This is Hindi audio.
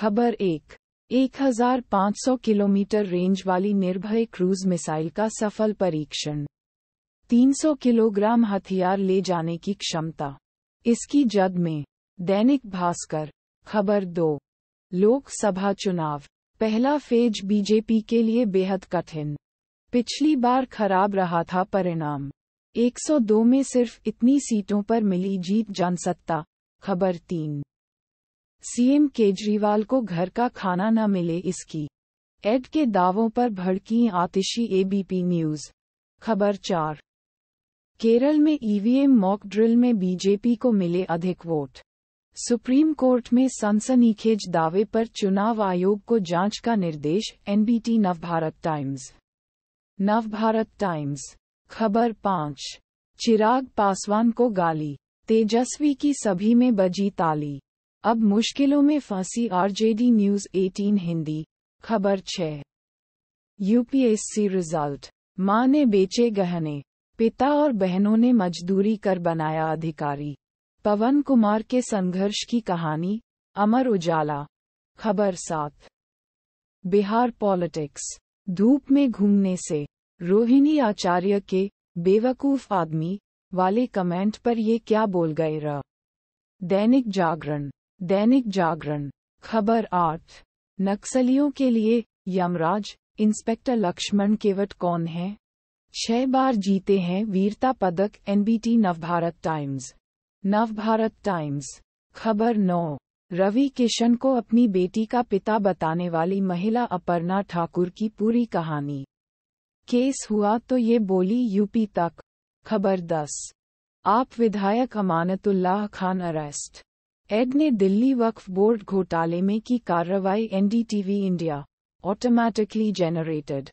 खबर एक 1500 किलोमीटर रेंज वाली निर्भय क्रूज मिसाइल का सफल परीक्षण 300 किलोग्राम हथियार ले जाने की क्षमता इसकी जद में दैनिक भास्कर खबर दो लोकसभा चुनाव पहला फेज बीजेपी के लिए बेहद कठिन पिछली बार खराब रहा था परिणाम 102 में सिर्फ इतनी सीटों पर मिली जीत जनसत्ता खबर तीन सीएम केजरीवाल को घर का खाना न मिले इसकी एड के दावों पर भड़की आतिशी एबीपी न्यूज खबर चार केरल में ईवीएम मॉक ड्रिल में बीजेपी को मिले अधिक वोट सुप्रीम कोर्ट में सनसनीखेज दावे पर चुनाव आयोग को जांच का निर्देश NBT Navbharat Times Navbharat Times खबर पाँच चिराग पासवान को गाली तेजस्वी की सभी में बजी ताली अब मुश्किलों में फांसी आरजेडी न्यूज 18 हिंदी खबर 6 यूपीएससी रिजल्ट मां ने बेचे गहने पिता और बहनों ने मजदूरी कर बनाया अधिकारी पवन कुमार के संघर्ष की कहानी अमर उजाला खबर सात बिहार पॉलिटिक्स धूप में घूमने से रोहिणी आचार्य के बेवकूफ आदमी वाले कमेंट पर ये क्या बोल गए र दैनिक जागरण दैनिक जागरण खबर आठ नक्सलियों के लिए यमराज इंस्पेक्टर लक्ष्मण केवट कौन है छह बार जीते हैं वीरता पदक NBT Navbharat Times Navbharat Times खबर नौ रवि किशन को अपनी बेटी का पिता बताने वाली महिला अपर्णा ठाकुर की पूरी कहानी केस हुआ तो ये बोली यूपी तक खबर दस आप विधायक अमानतुल्लाह खान अरेस्ट एड ने दिल्ली वक्फ बोर्ड घोटाले में की कार्रवाई एनडीटीवी इंडिया ऑटोमैटिकली जेनरेटेड